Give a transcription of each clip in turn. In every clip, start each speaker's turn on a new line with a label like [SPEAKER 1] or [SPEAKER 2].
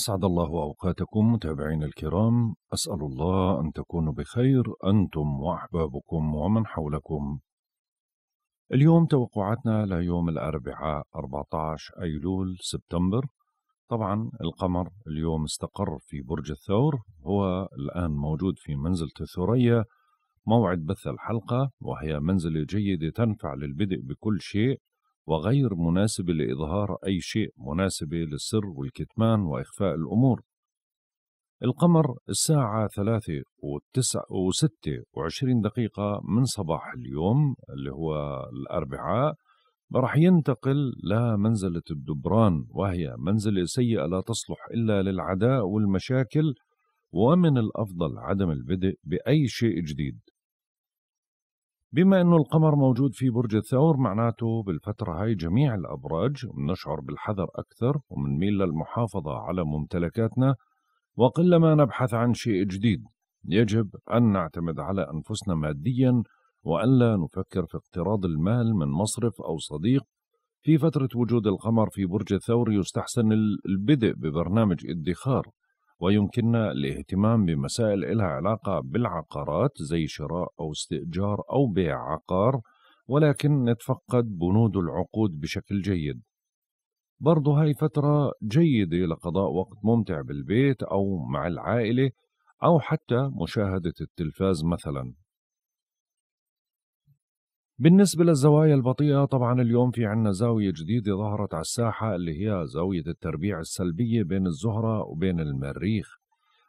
[SPEAKER 1] أسعد الله أوقاتكم متابعين الكرام أسأل الله أن تكونوا بخير أنتم وأحبابكم ومن حولكم اليوم توقعاتنا ليوم الأربعاء 14 أيلول سبتمبر طبعا القمر اليوم استقر في برج الثور هو الآن موجود في منزلة الثريا موعد بث الحلقة وهي منزلة جيدة تنفع للبدء بكل شيء وغير مناسبة لإظهار أي شيء مناسبة للسر والكتمان وإخفاء الأمور القمر الساعة ثلاثة وتسعة وستة وعشرين دقيقة من صباح اليوم اللي هو الأربعاء رح ينتقل لمنزلة الدبران وهي منزلة سيئة لا تصلح إلا للعداء والمشاكل ومن الأفضل عدم البدء بأي شيء جديد بما أنه القمر موجود في برج الثور معناته بالفترة هاي جميع الأبراج بنشعر بالحذر أكثر ومنميل للمحافظة على ممتلكاتنا وقلما نبحث عن شيء جديد يجب أن نعتمد على أنفسنا ماديا وألا نفكر في اقتراض المال من مصرف أو صديق في فترة وجود القمر في برج الثور يستحسن البدء ببرنامج ادخار ويمكننا الاهتمام بمسائل لها علاقة بالعقارات زي شراء أو استئجار أو بيع عقار ولكن نتفقد بنود العقود بشكل جيد برضه هاي فترة جيدة لقضاء وقت ممتع بالبيت أو مع العائلة أو حتى مشاهدة التلفاز مثلاً بالنسبة للزوايا البطيئة طبعا اليوم في عنا زاوية جديدة ظهرت على الساحة اللي هي زاوية التربيع السلبية بين الزهرة وبين المريخ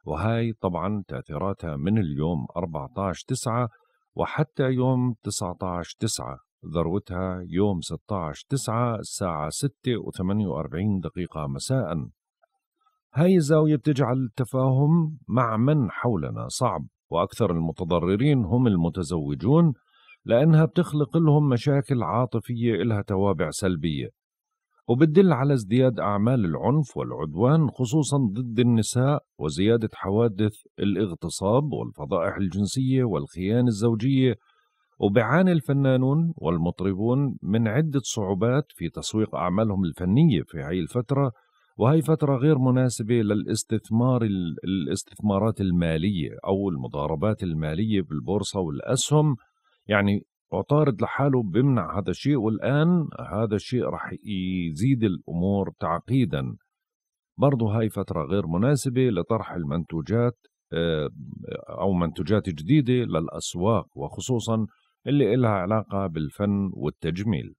[SPEAKER 1] وهاي طبعا تأثيراتها من اليوم 14 تسعة وحتى يوم 19 تسعة ذروتها يوم 16 تسعة الساعة 6 و48 دقيقة مساء هاي الزاوية بتجعل التفاهم مع من حولنا صعب وأكثر المتضررين هم المتزوجون لأنها بتخلق لهم مشاكل عاطفية إلها توابع سلبية وبتدل على ازدياد أعمال العنف والعدوان خصوصا ضد النساء وزيادة حوادث الاغتصاب والفضائح الجنسية والخيانة الزوجية وبعاني الفنانون والمطربون من عدة صعوبات في تسويق أعمالهم الفنية في هاي الفترة وهي فترة غير مناسبة للاستثمار الاستثمارات المالية أو المضاربات المالية بالبورصة والأسهم يعني عطارد لحاله بيمنع هذا الشيء والآن هذا الشيء رح يزيد الأمور تعقيدا برضو هاي فترة غير مناسبة لطرح المنتوجات آه، أو منتوجات جديدة للأسواق وخصوصا اللي إلها علاقة بالفن والتجميل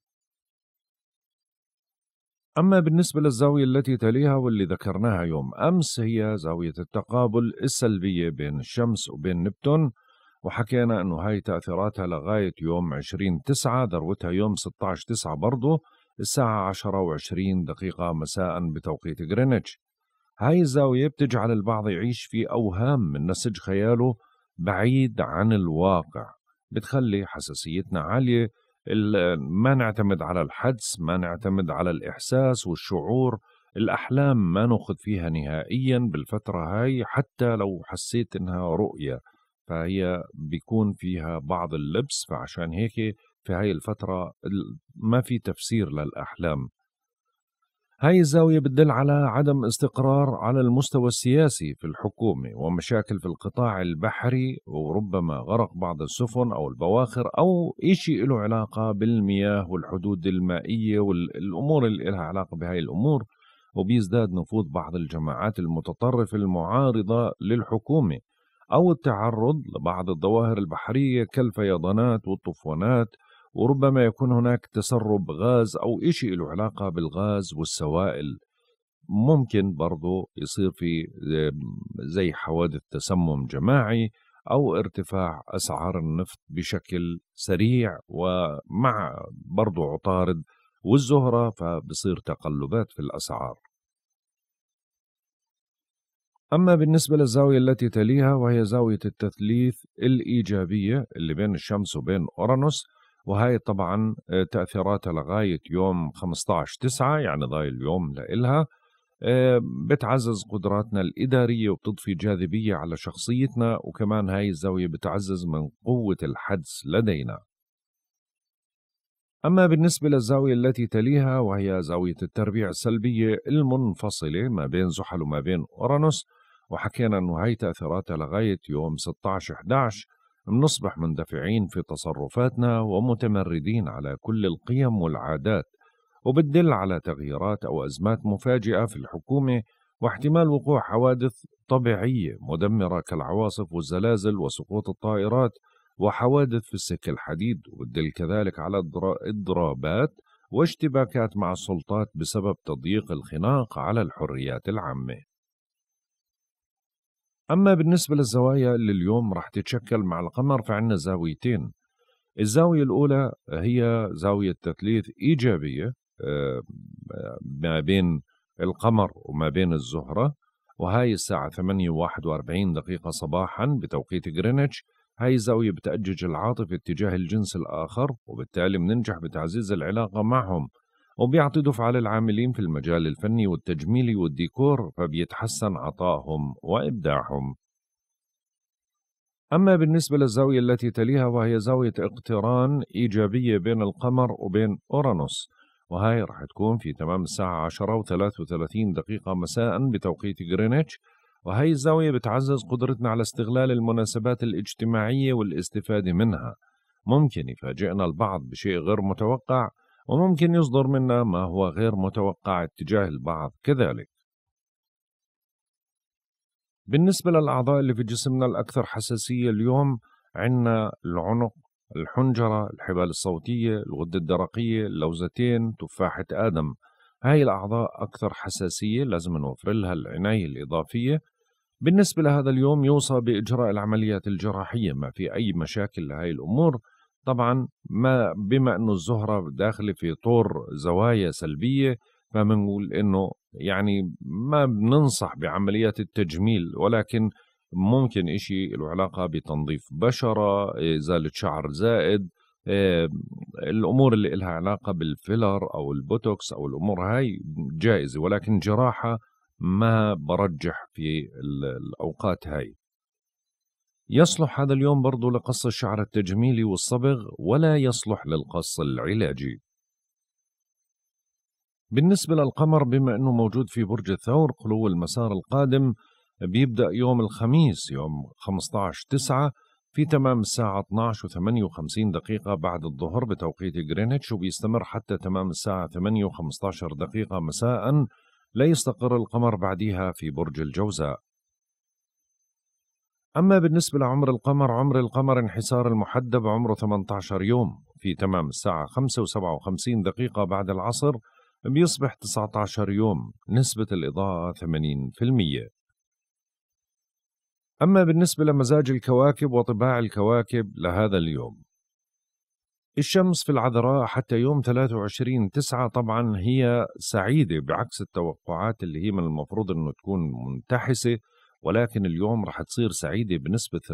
[SPEAKER 1] أما بالنسبة للزاوية التي تليها واللي ذكرناها يوم أمس هي زاوية التقابل السلبية بين الشمس وبين نبتون وحكينا انه هاي تاثيراتها لغايه يوم 20 9 ذروتها يوم 16 9 برضه الساعة 10 و20 دقيقة مساء بتوقيت غرينتش هاي الزاوية بتجعل البعض يعيش في أوهام من نسج خياله بعيد عن الواقع بتخلي حساسيتنا عالية ما نعتمد على الحدس ما نعتمد على الإحساس والشعور الأحلام ما نأخذ فيها نهائيا بالفترة هاي حتى لو حسيت إنها رؤية فهي بيكون فيها بعض اللبس فعشان هيك في هاي الفترة ما في تفسير للأحلام هاي الزاوية بتدل على عدم استقرار على المستوى السياسي في الحكومة ومشاكل في القطاع البحري وربما غرق بعض السفن أو البواخر أو إشي له علاقة بالمياه والحدود المائية والأمور اللي لها علاقة بهاي الأمور وبيزداد نفوذ بعض الجماعات المتطرفة المعارضة للحكومة أو التعرض لبعض الظواهر البحرية كالفيضانات والطوفانات وربما يكون هناك تسرب غاز أو إشي له علاقة بالغاز والسوائل ممكن برضو يصير في زي حوادث تسمم جماعي أو ارتفاع أسعار النفط بشكل سريع ومع برضو عطارد والزهرة فبصير تقلبات في الأسعار أما بالنسبة للزاوية التي تليها وهي زاوية التثليث الإيجابية اللي بين الشمس وبين أورانوس وهي طبعا آه، تأثيراتها لغاية يوم 15 تسعة يعني ضاي اليوم لإلها آه، بتعزز قدراتنا الإدارية وبتضفي جاذبية على شخصيتنا وكمان هاي الزاوية بتعزز من قوة الحدس لدينا أما بالنسبة للزاوية التي تليها وهي زاوية التربيع السلبية المنفصلة ما بين زحل وما بين أورانوس وحكينا أنه هاي تأثيراتها لغاية يوم 16/11 منصبح مندفعين في تصرفاتنا ومتمردين على كل القيم والعادات وبتدل على تغييرات أو أزمات مفاجئة في الحكومة واحتمال وقوع حوادث طبيعية مدمرة كالعواصف والزلازل وسقوط الطائرات وحوادث في السكة الحديد وبتدل كذلك على إضرابات واشتباكات مع السلطات بسبب تضييق الخناق على الحريات العامة أما بالنسبة للزوايا اللي اليوم راح تتشكل مع القمر فعندنا زاويتين الزاوية الأولى هي زاوية تثليث إيجابية آه، آه، ما بين القمر وما بين الزهرة وهاي الساعة 8 و41 دقيقة صباحا بتوقيت غرينتش هاي الزاوية بتأجج العاطفة اتجاه الجنس الآخر وبالتالي بننجح بتعزيز العلاقة معهم وبيعطي دفعة للعاملين في المجال الفني والتجميلي والديكور فبيتحسن عطائهم وإبداعهم أما بالنسبة للزاوية التي تليها وهي زاوية اقتران إيجابية بين القمر وبين أورانوس وهي رح تكون في تمام الساعة 10 و 33 دقيقة مساء بتوقيت غرينتش وهي الزاوية بتعزز قدرتنا على استغلال المناسبات الاجتماعية والاستفادة منها ممكن يفاجئنا البعض بشيء غير متوقع وممكن يصدر منا ما هو غير متوقع اتجاه البعض كذلك بالنسبة للأعضاء اللي في جسمنا الأكثر حساسية اليوم عندنا العنق الحنجرة الحبال الصوتية الغدة الدرقية اللوزتين تفاحة آدم هاي الأعضاء أكثر حساسية لازم نوفر لها العناية الإضافية بالنسبة لهذا اليوم يوصى بإجراء العمليات الجراحية ما في أي مشاكل لهاي الأمور طبعا ما بما انه الزهره داخله في طور زوايا سلبيه فبنقول انه يعني ما بننصح بعمليات التجميل ولكن ممكن إشي له علاقة بتنظيف بشرة إزالة آه، شعر زائد آه، الأمور اللي لها علاقة بالفيلر أو البوتوكس أو الأمور هاي جائزة ولكن جراحة ما برجح في الأوقات هاي يصلح هذا اليوم برضو لقص الشعر التجميلي والصبغ ولا يصلح للقص العلاجي بالنسبة للقمر بما أنه موجود في برج الثور قلو المسار القادم بيبدأ يوم الخميس يوم 15 9 في تمام الساعة 12 و58 دقيقة بعد الظهر بتوقيت جرينتش وبيستمر حتى تمام الساعة 8 و15 دقيقة مساء لا يستقر القمر بعدها في برج الجوزاء أما بالنسبة لعمر القمر عمر القمر انحسار المحدب عمره 18 يوم في تمام الساعة 5 و57 دقيقة بعد العصر بيصبح 19 يوم نسبة الإضاءة 80% أما بالنسبة لمزاج الكواكب وطباع الكواكب لهذا اليوم الشمس في العذراء حتى يوم 23 تسعة طبعا هي سعيدة بعكس التوقعات اللي هي من المفروض أنه تكون منتحسة ولكن اليوم رح تصير سعيدة بنسبة 30%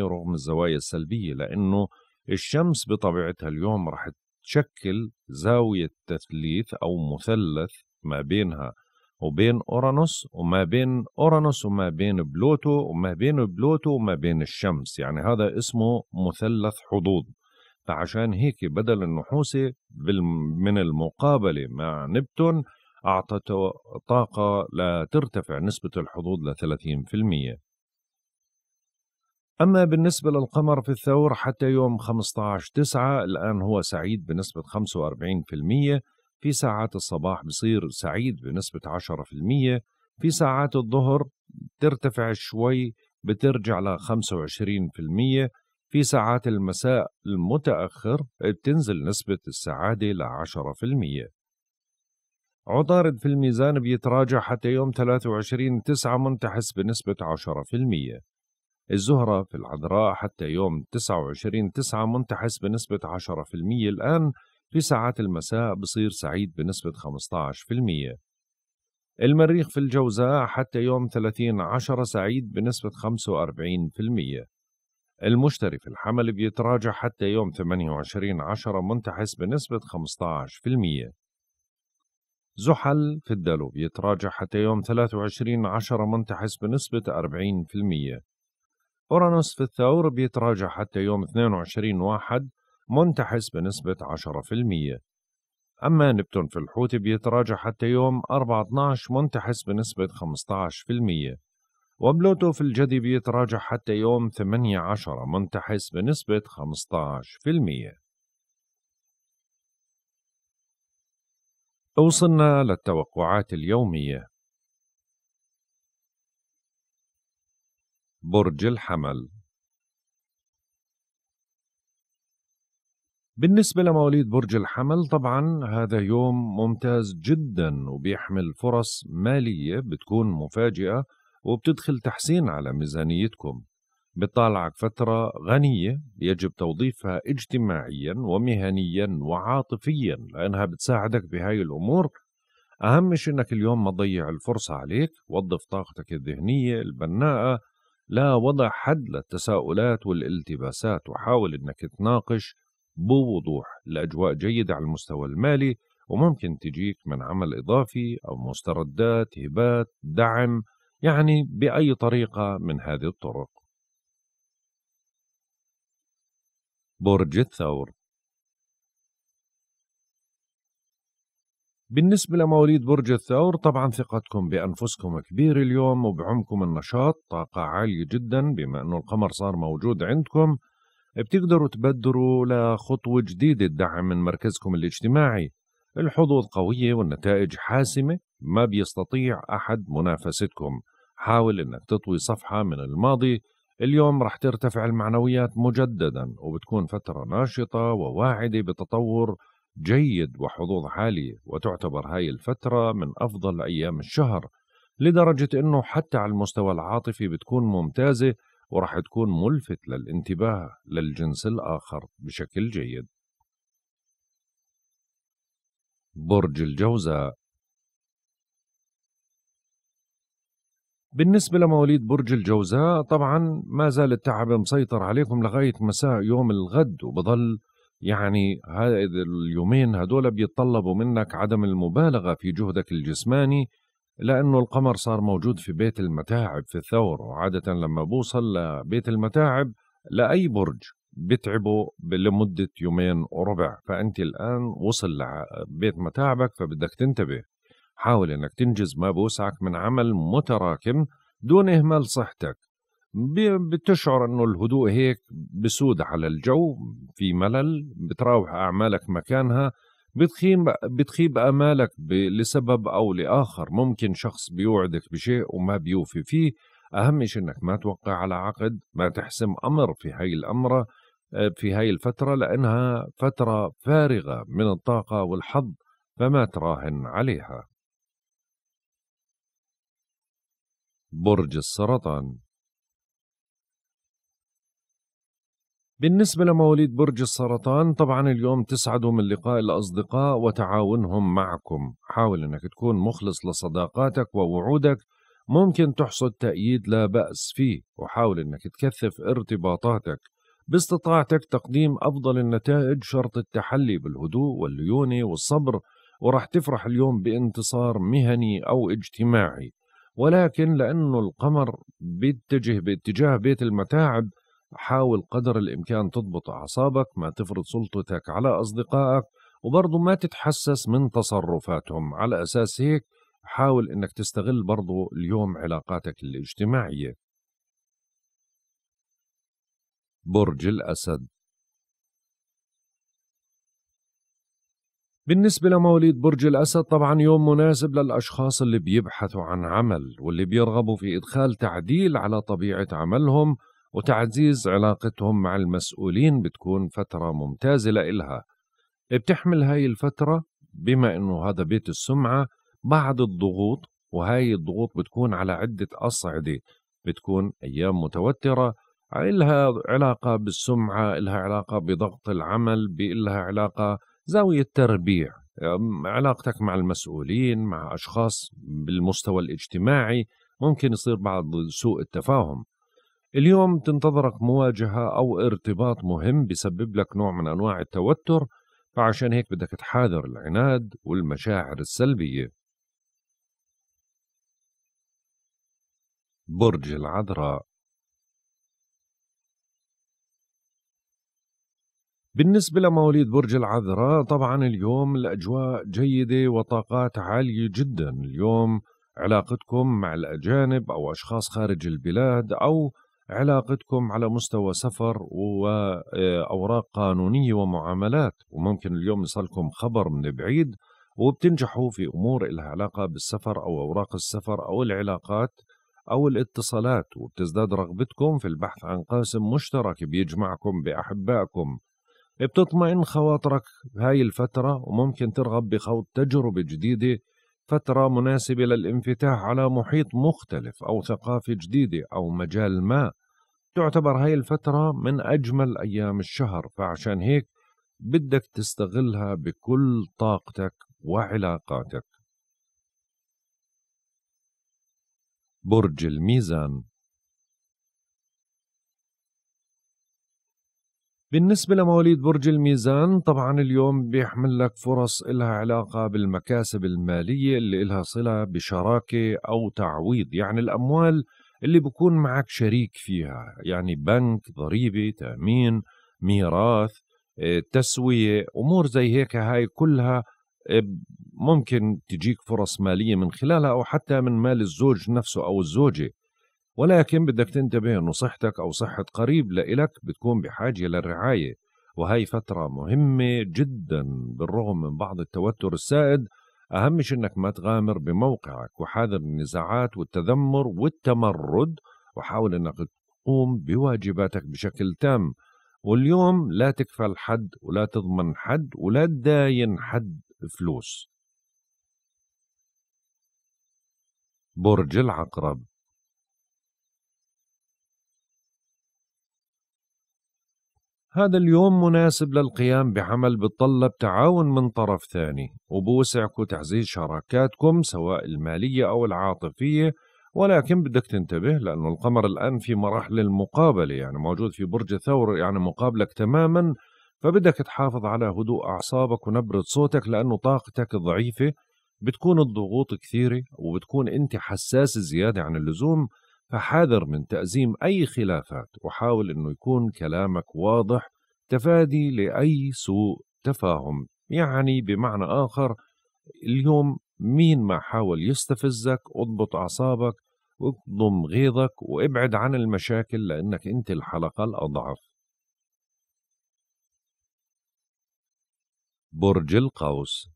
[SPEAKER 1] رغم الزوايا السلبية لأنه الشمس بطبيعتها اليوم رح تشكل زاوية تثليث أو مثلث ما بينها وبين أورانوس وما بين أورانوس وما بين بلوتو وما بين بلوتو وما بين الشمس يعني هذا اسمه مثلث حظوظ فعشان هيك بدل النحوسة من المقابلة مع نبتون أعطته طاقة لترتفع نسبة الحظوظ لثلاثين في المية أما بالنسبة للقمر في الثور حتى يوم 15/9 الآن هو سعيد بنسبة 45% في ساعات الصباح بصير سعيد بنسبة 10% في ساعات الظهر ترتفع شوي بترجع ل 25% في ساعات المساء المتأخر بتنزل نسبة السعادة ل 10% عطارد في الميزان بيتراجع حتى يوم 23 تسعة منتحس بنسبة 10% الزهرة في العذراء حتى يوم 29 تسعة منتحس بنسبة 10% الآن في ساعات المساء بصير سعيد بنسبة 15% المريخ في الجوزاء حتى يوم 30 عشر سعيد بنسبة 45% المشتري في الحمل بيتراجع حتى يوم 28 عشر منتحس بنسبة 15% زحل في الدلو يتراجع حتى يوم 23 عشر منتحس بنسبة 40% أورانوس في الثور بيتراجع حتى يوم 22 واحد منتحس بنسبة 10% أما نبتون في الحوت بيتراجع حتى يوم 14 منتحس بنسبة 15% وبلوتو في الجدي بيتراجع حتى يوم 18 منتحس بنسبة 15% وصلنا للتوقعات اليومية برج الحمل بالنسبة لمواليد برج الحمل طبعا هذا يوم ممتاز جدا وبيحمل فرص مالية بتكون مفاجئة وبتدخل تحسين على ميزانيتكم بطالعك فترة غنية يجب توظيفها اجتماعيا ومهنيا وعاطفيا لأنها بتساعدك بهاي الأمور أهم شيء أنك اليوم ما تضيع الفرصة عليك وظف طاقتك الذهنية البناءة لا وضع حد للتساؤلات والالتباسات وحاول أنك تناقش بوضوح الأجواء جيدة على المستوى المالي وممكن تجيك من عمل إضافي أو مستردات هبات دعم يعني بأي طريقة من هذه الطرق برج الثور بالنسبة لمواليد برج الثور طبعا ثقتكم بأنفسكم كبيرة اليوم وبعمكم النشاط طاقة عالية جدا بما أنه القمر صار موجود عندكم بتقدروا تبدروا لخطوة جديدة الدعم من مركزكم الاجتماعي الحظوظ قوية والنتائج حاسمة ما بيستطيع أحد منافستكم حاول أنك تطوي صفحة من الماضي اليوم رح ترتفع المعنويات مجددا وبتكون فترة ناشطة وواعدة بتطور جيد وحظوظ عالية وتعتبر هاي الفترة من أفضل أيام الشهر لدرجة أنه حتى على المستوى العاطفي بتكون ممتازة ورح تكون ملفت للانتباه للجنس الآخر بشكل جيد برج الجوزاء بالنسبة لمواليد برج الجوزاء طبعا ما زال التعب مسيطر عليكم لغاية مساء يوم الغد وبضل يعني هذه اليومين هدول بيتطلبوا منك عدم المبالغة في جهدك الجسماني لأنه القمر صار موجود في بيت المتاعب في الثور وعادة لما بوصل لبيت المتاعب لأي برج بتعبه لمدة يومين وربع فأنت الآن وصل لبيت متاعبك فبدك تنتبه حاول أنك تنجز ما بوسعك من عمل متراكم دون إهمال صحتك بتشعر أنه الهدوء هيك بسود على الجو في ملل بتراوح أعمالك مكانها بتخيب, بتخيب آمالك لسبب أو لآخر ممكن شخص بيوعدك بشيء وما بيوفي فيه أهم شيء أنك ما توقع على عقد ما تحسم أمر في هاي الأمرة آه، في هاي الفترة لأنها فترة فارغة من الطاقة والحظ فما تراهن عليها برج السرطان بالنسبة لمواليد برج السرطان طبعا اليوم تسعدوا من لقاء الأصدقاء وتعاونهم معكم حاول أنك تكون مخلص لصداقاتك ووعودك ممكن تحصد تأييد لا بأس فيه وحاول أنك تكثف ارتباطاتك باستطاعتك تقديم أفضل النتائج شرط التحلي بالهدوء والليونة والصبر ورح تفرح اليوم بانتصار مهني أو اجتماعي ولكن لأنه القمر بيتجه باتجاه بيت المتاعب حاول قدر الإمكان تضبط أعصابك ما تفرض سلطتك على أصدقائك وبرضه ما تتحسس من تصرفاتهم على أساس هيك حاول إنك تستغل برضه اليوم علاقاتك الاجتماعية برج الأسد بالنسبة لمواليد برج الأسد طبعا يوم مناسب للأشخاص اللي بيبحثوا عن عمل واللي بيرغبوا في إدخال تعديل على طبيعة عملهم وتعزيز علاقتهم مع المسؤولين بتكون فترة ممتازة لإلها بتحمل هاي الفترة بما إنه هذا بيت السمعة بعض الضغوط وهاي الضغوط بتكون على عدة أصعدة بتكون أيام متوترة إلها علاقة بالسمعة إلها علاقة بضغط العمل إلها علاقة زاوية تربيع علاقتك مع المسؤولين مع أشخاص بالمستوى الاجتماعي ممكن يصير بعض سوء التفاهم اليوم تنتظرك مواجهة أو ارتباط مهم بسبب لك نوع من أنواع التوتر فعشان هيك بدك تحاذر العناد والمشاعر السلبية برج العذراء بالنسبة لمواليد برج العذراء طبعا اليوم الأجواء جيدة وطاقات عالية جدا اليوم علاقتكم مع الأجانب أو أشخاص خارج البلاد أو علاقتكم على مستوى سفر وأوراق قانونية ومعاملات وممكن اليوم يصلكم خبر من بعيد وبتنجحوا في أمور إلها علاقة بالسفر أو أوراق السفر أو العلاقات أو الاتصالات وبتزداد رغبتكم في البحث عن قاسم مشترك بيجمعكم بأحبائكم بتطمئن خواطرك هاي الفترة وممكن ترغب بخوض تجربة جديدة فترة مناسبة للانفتاح على محيط مختلف أو ثقافة جديدة أو مجال ما تعتبر هاي الفترة من أجمل أيام الشهر فعشان هيك بدك تستغلها بكل طاقتك وعلاقاتك برج الميزان بالنسبة لمواليد برج الميزان طبعا اليوم بيحمل لك فرص إلها علاقة بالمكاسب المالية اللي إلها صلة بشراكة أو تعويض يعني الأموال اللي بكون معك شريك فيها يعني بنك ضريبة تأمين ميراث آه، تسوية أمور زي هيك هاي كلها آه، ممكن تجيك فرص مالية من خلالها أو حتى من مال الزوج نفسه أو الزوجة ولكن بدك تنتبه أنه صحتك أو صحة قريب لإلك بتكون بحاجة للرعاية وهي فترة مهمة جدا بالرغم من بعض التوتر السائد أهم شيء أنك ما تغامر بموقعك وحاذر النزاعات والتذمر والتمرد وحاول أنك تقوم بواجباتك بشكل تام واليوم لا تكفل حد ولا تضمن حد ولا تداين حد فلوس برج العقرب هذا اليوم مناسب للقيام بعمل بتطلب تعاون من طرف ثاني وبوسعكم تعزيز شراكاتكم سواء المالية أو العاطفية ولكن بدك تنتبه لأنه القمر الآن في مراحل المقابلة يعني موجود في برج ثور يعني مقابلك تماما فبدك تحافظ على هدوء أعصابك ونبرة صوتك لأنه طاقتك ضعيفة بتكون الضغوط كثيرة وبتكون أنت حساس زيادة عن اللزوم فحاذر من تأزيم أي خلافات وحاول أنه يكون كلامك واضح تفادي لأي سوء تفاهم يعني بمعنى آخر اليوم مين ما حاول يستفزك اضبط أعصابك اضم غيظك وابعد عن المشاكل لأنك أنت الحلقة الأضعف برج القوس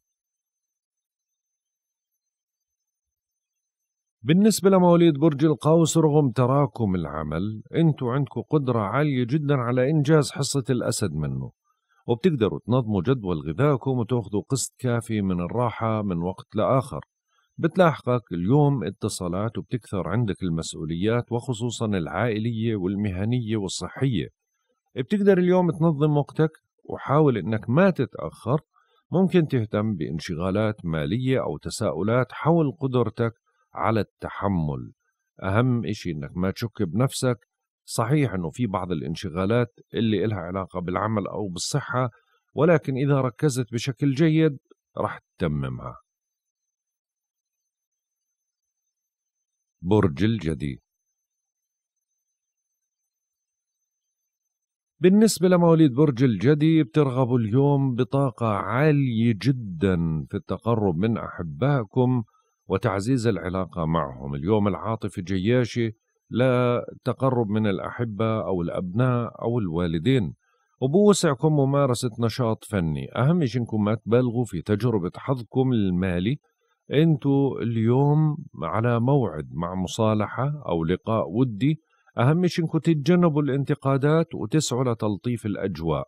[SPEAKER 1] بالنسبة لمواليد برج القوس رغم تراكم العمل انتوا عندكم قدرة عالية جدا على إنجاز حصة الأسد منه وبتقدروا تنظموا جدول غذائكم وتاخذوا قسط كافي من الراحة من وقت لآخر بتلاحقك اليوم اتصالات وبتكثر عندك المسؤوليات وخصوصا العائلية والمهنية والصحية بتقدر اليوم تنظم وقتك وحاول انك ما تتأخر ممكن تهتم بانشغالات مالية أو تساؤلات حول قدرتك على التحمل أهم إشي إنك ما تشك بنفسك صحيح إنه في بعض الانشغالات اللي إلها علاقة بالعمل أو بالصحة ولكن إذا ركزت بشكل جيد رح تتممها برج الجدي بالنسبة لمواليد برج الجدي بترغبوا اليوم بطاقة عالية جدا في التقرب من أحبائكم وتعزيز العلاقة معهم اليوم العاطفة لا تقرب من الأحبة أو الأبناء أو الوالدين وبوسعكم ممارسة نشاط فني أهم شيء إنكم ما تبالغوا في تجربة حظكم المالي أنتوا اليوم على موعد مع مصالحة أو لقاء ودي أهم شيء إنكم تتجنبوا الانتقادات وتسعوا لتلطيف الأجواء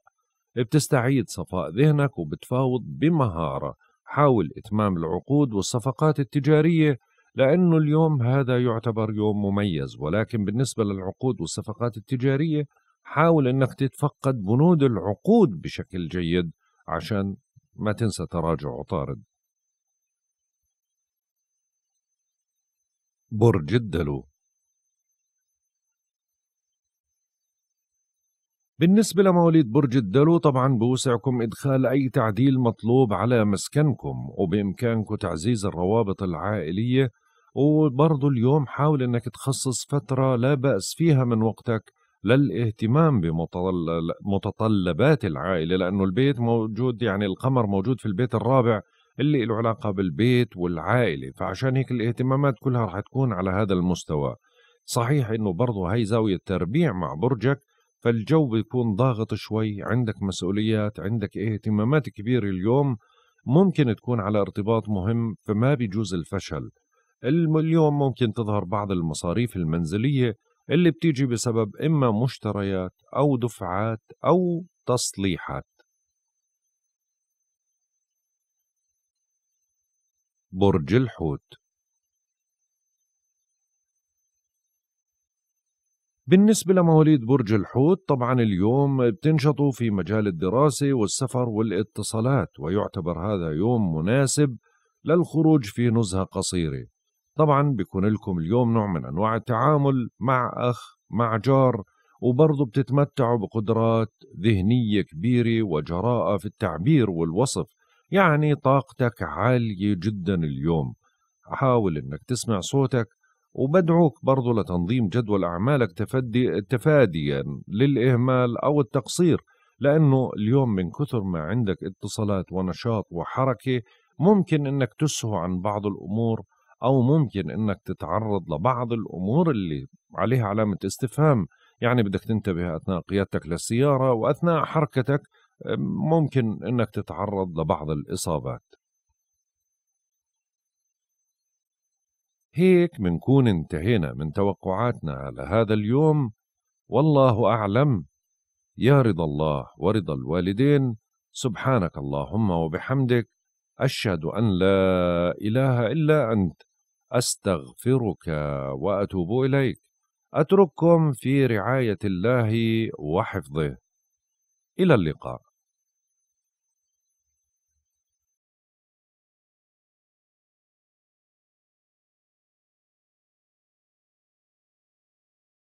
[SPEAKER 1] بتستعيد صفاء ذهنك وبتفاوض بمهارة حاول إتمام العقود والصفقات التجارية لأنه اليوم هذا يعتبر يوم مميز ولكن بالنسبة للعقود والصفقات التجارية حاول أنك تتفقد بنود العقود بشكل جيد عشان ما تنسى تراجع وطارد برج الدلو بالنسبة لمواليد برج الدلو طبعا بوسعكم إدخال أي تعديل مطلوب على مسكنكم وبإمكانكم تعزيز الروابط العائلية وبرضو اليوم حاول أنك تخصص فترة لا بأس فيها من وقتك للاهتمام بمتطلبات العائلة لأنه البيت موجود يعني القمر موجود في البيت الرابع اللي له علاقة بالبيت والعائلة فعشان هيك الاهتمامات كلها رح تكون على هذا المستوى صحيح أنه برضو هاي زاوية تربيع مع برجك فالجو بيكون ضاغط شوي عندك مسؤوليات عندك اهتمامات كبيرة اليوم ممكن تكون على ارتباط مهم فما بيجوز الفشل اليوم ممكن تظهر بعض المصاريف المنزلية اللي بتيجي بسبب إما مشتريات أو دفعات أو تصليحات برج الحوت بالنسبة لمواليد برج الحوت طبعا اليوم بتنشطوا في مجال الدراسة والسفر والاتصالات ويعتبر هذا يوم مناسب للخروج في نزهة قصيرة طبعا بيكون لكم اليوم نوع من أنواع التعامل مع أخ مع جار وبرضه بتتمتعوا بقدرات ذهنية كبيرة وجراءة في التعبير والوصف يعني طاقتك عالية جدا اليوم حاول أنك تسمع صوتك وبدعوك برضو لتنظيم جدول أعمالك تفدي تفاديا للإهمال أو التقصير لأنه اليوم من كثر ما عندك اتصالات ونشاط وحركة ممكن أنك تسهو عن بعض الأمور أو ممكن أنك تتعرض لبعض الأمور اللي عليها علامة استفهام يعني بدك تنتبه أثناء قيادتك للسيارة وأثناء حركتك ممكن أنك تتعرض لبعض الإصابات هيك منكون انتهينا من توقعاتنا على هذا اليوم والله أعلم يا رضا الله ورضا الوالدين سبحانك اللهم وبحمدك أشهد أن لا إله إلا أنت أستغفرك وأتوب إليك أترككم في رعاية الله وحفظه إلى اللقاء